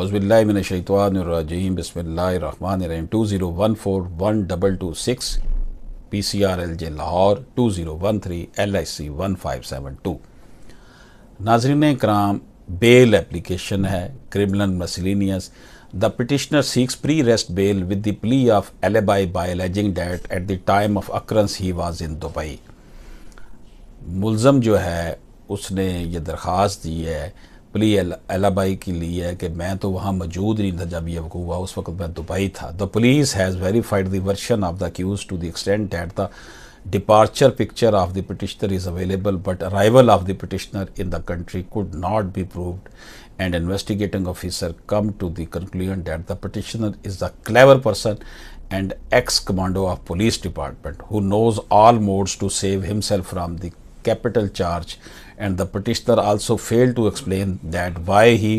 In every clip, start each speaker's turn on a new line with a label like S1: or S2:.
S1: अज़बिल्लाशवानरजीम बसमीम two zero one four one double two six P C R L J Lahore two zero one three L I C one five seven two नाजरन कराम bail application है criminal miscellaneous The petitioner pre arrest bail with with the plea of alibi by alleging that at the time of occurrence he was in Dubai मुलम जो है उसने ये दरख्वास्त दी है प्ली एलाबाई की ली है कि मैं तो वहाँ मौजूद नहीं था जब यह वकूँ हुआ उस वक्त मैं दुबई था the police has verified version of the accused to the extent at the departure picture of the petitioner is available but arrival of the petitioner in the country could not be proved and investigating officer come to the conclusion that the petitioner is the clever person and ex commando of police department who knows all modes to save himself from the capital charge and the petitioner also failed to explain that why he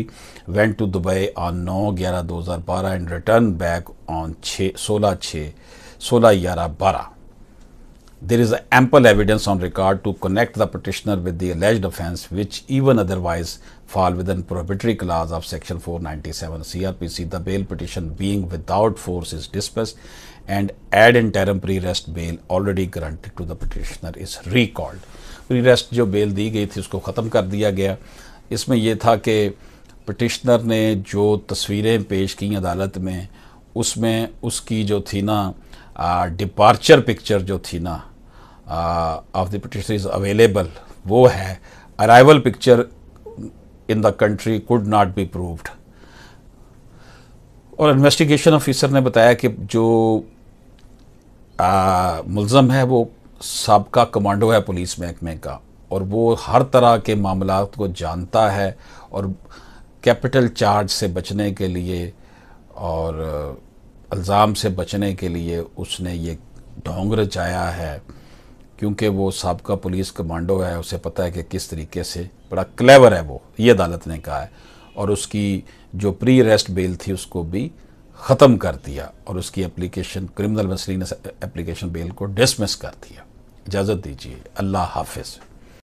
S1: went to Dubai on 9-11-2012 and returned back on 16 16 11 12 there is ample evidence on record to connect the petitioner with the alleged offence which even otherwise fall within prohibitory clause of section 497 CRPC the bail petition being without force is dismissed and ad interim pre-arrest bail already granted to the petitioner is recalled pre-arrest jo bail di gayi thi usko khatam kar diya gaya isme ye tha ke petitioner ne jo tasveerein pesh ki adalat mein उसमें उसकी जो थी ना departure picture जो थी ना of the picture is available वो है arrival picture in the country could not be proved और इन्वेस्टिगेशन ऑफिसर ने बताया कि जो मुलजम है वो सबका कमांडो है पुलिस महकमे का और वो हर तरह के मामला को जानता है और कैपिटल चार्ज से बचने के लिए और अल्ज़ाम से बचने के लिए उसने ये ढोंग रचाया है क्योंकि वो सबका पुलिस कमांडो है उसे पता है कि किस तरीके से बड़ा क्लेवर है वो ये अदालत ने कहा है और उसकी जो प्री अरेस्ट बेल थी उसको भी ख़त्म कर दिया और उसकी application criminal miscellaneous application bail को डिसमिस कर दिया इजाज़त दीजिए अल्लाह हाफिज़